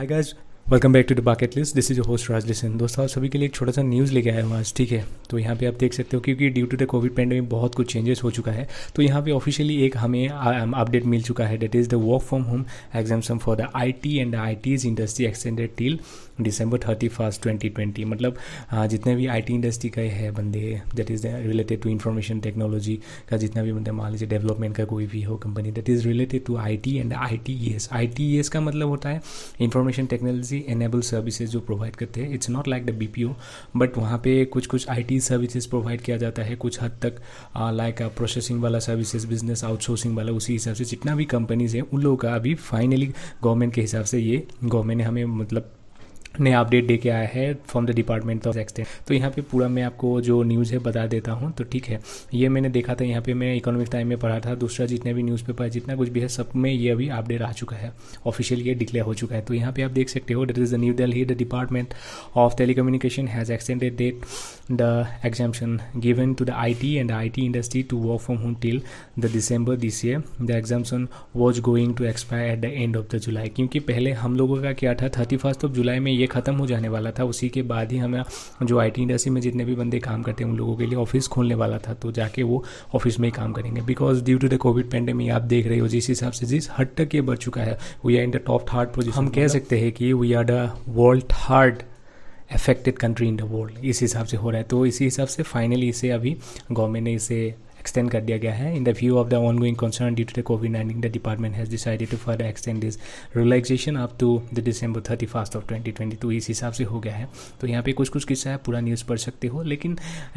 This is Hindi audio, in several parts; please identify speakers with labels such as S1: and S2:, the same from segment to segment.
S1: Hi guys, welcome back to the bucket list this is host Raj listen दोस्तों आप सभी के लिए एक छोटा सा न्यूज़ लेके आया हूँ आज ठीक है तो यहाँ पे आप देख सकते हो क्योंकि due to the COVID pandemic बहुत कुछ चेंजेस हो चुका है तो यहाँ पे ऑफिशियली एक हमें अपडेट um, मिल चुका है that is the work from home exemption for the I T and I TES industry extended till December thirty first twenty twenty मतलब uh, जितने भी आई टी इंडस्ट्री का है बंदे that is related to information technology का जितना भी बंदा मान लीजिए डेवलपमेंट का कोई भी हो company that is related to I T and I T E S I T E S का मतलब होता है information technology technology enable services जो प्रोवाइड करते हैं it's not like the B but वहाँ पे कुछ कुछ आई सर्विसेज प्रोवाइड किया जाता है कुछ हद तक लाइक प्रोसेसिंग वाला सर्विसेज बिजनेस आउटसोर्सिंग वाला उसी हिसाब से जितना भी कंपनीज है उन लोगों का अभी फाइनली गवर्नमेंट के हिसाब से ये गवर्नमेंट ने हमें मतलब नया अपडेट दे के आया है from the department of extend तो यहाँ पे पूरा मैं आपको जो न्यूज़ है बता देता हूँ तो ठीक है ये मैंने देखा था यहाँ पे मैं इकोनॉमिक टाइम में पढ़ा था दूसरा जितने भी न्यूज़पेपर है जितना कुछ भी है सब में ये अभी अपडेट आ चुका है ऑफिशियल ये डिक्लेयर हो चुका है तो यहाँ पे आप देख सकते हो that is the new Delhi the department of telecommunication has extended date the exemption given to the IT and the IT industry to work from home till the December this year. The exemption was going to expire at the end of the July. क्योंकि पहले हम लोगों का क्या था थर्टी फर्स्ट ऑफ जुलाई में ये ख़त्म हो जाने वाला था उसी के बाद ही हमें जो आई टी इंडस्ट्री में जितने भी बंदे काम करते हैं उन लोगों के लिए ऑफिस खोलने वाला था तो जाके वो ऑफिस में ही काम करेंगे because due to the COVID pandemic आप देख रहे हो जिस हिसाब से जिस हट तक ये बढ़ चुका है we are in the top third position हम कह सकते हैं कि we are the world third affected country in the world इस हिसाब से हो रहा है तो इसी हिसाब से फाइनली इसे अभी गवर्नमेंट ने इसे एक्सटेंड कर दिया गया है in the view of the ongoing concern due to the COVID nineteen the department has decided to further extend this relaxation up to the December thirty first of twenty twenty two इस हिसाब से हो गया है तो यहाँ पे कुछ कुछ किस्सा है पूरा न्यूज़ पढ़ सकते हो लेकिन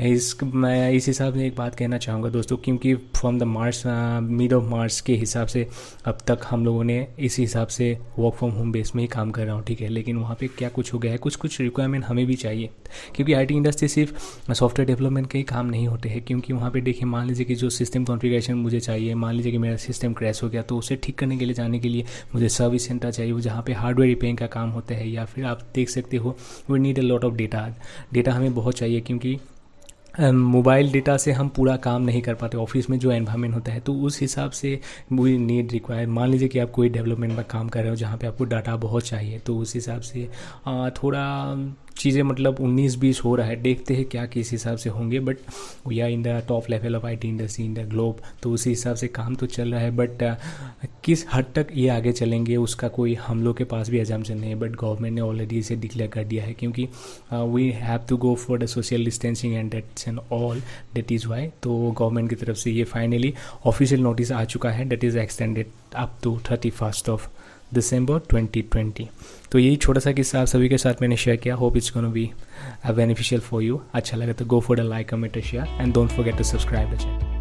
S1: इस मैं इस हिसाब से एक बात कहना चाहूँगा दोस्तों क्योंकि from the March mid of March के हिसाब से अब तक हम लोगों ने इस हिसाब से वर्क फ्रॉम होम बेस में ही काम कर रहा हूँ ठीक है लेकिन वहाँ पर क्या कुछ हो गया है कुछ कुछ रिक्वायरमेंट हमें भी चाहिए क्योंकि टी इंडस्ट्री सिर्फ सॉफ्टवेयर डेवलपमेंट के ही काम नहीं होते हैं क्योंकि वहाँ पे देखिए मान लीजिए कि जो सिस्टम कॉन्फ़िगरेशन मुझे चाहिए मान लीजिए कि मेरा सिस्टम क्रैश हो गया तो उसे ठीक करने के लिए जाने के लिए मुझे सर्विस सेंटर चाहिए जहाँ पर हार्डवेयर रिपेयरिंग का काम होता है या फिर आप देख सकते हो we need a lot of data data हमें बहुत चाहिए क्योंकि मोबाइल डेटा से हम पूरा काम नहीं कर पाते ऑफिस में जो एनवायरनमेंट होता है तो उस हिसाब से वी नीड रिक्वायर मान लीजिए कि आप कोई डेवलपमेंट में काम कर रहे हो जहाँ पे आपको डाटा बहुत चाहिए तो उस हिसाब से थोड़ा चीज़ें मतलब 19-20 हो रहा है देखते हैं क्या किस हिसाब से होंगे but we are in the top level of I T industry in the globe तो उसी हिसाब से काम तो चल रहा है बट uh, किस हद तक ये आगे चलेंगे उसका कोई हम लोग के पास भी चल नहीं है बट गवर्नमेंट ने ऑलरेडी इसे डिक्लेयर कर दिया है क्योंकि we have to go for the social distancing and that and all that is why तो गवर्नमेंट की तरफ से ये फाइनली ऑफिशियल नोटिस आ चुका है that is extended up to thirty first of December 2020 तो यही छोटा सा किस्सा आप सभी के साथ मैंने शेयर किया hope it's gonna be beneficial for you अच्छा लगा तो go for the like comment share and don't forget to subscribe the channel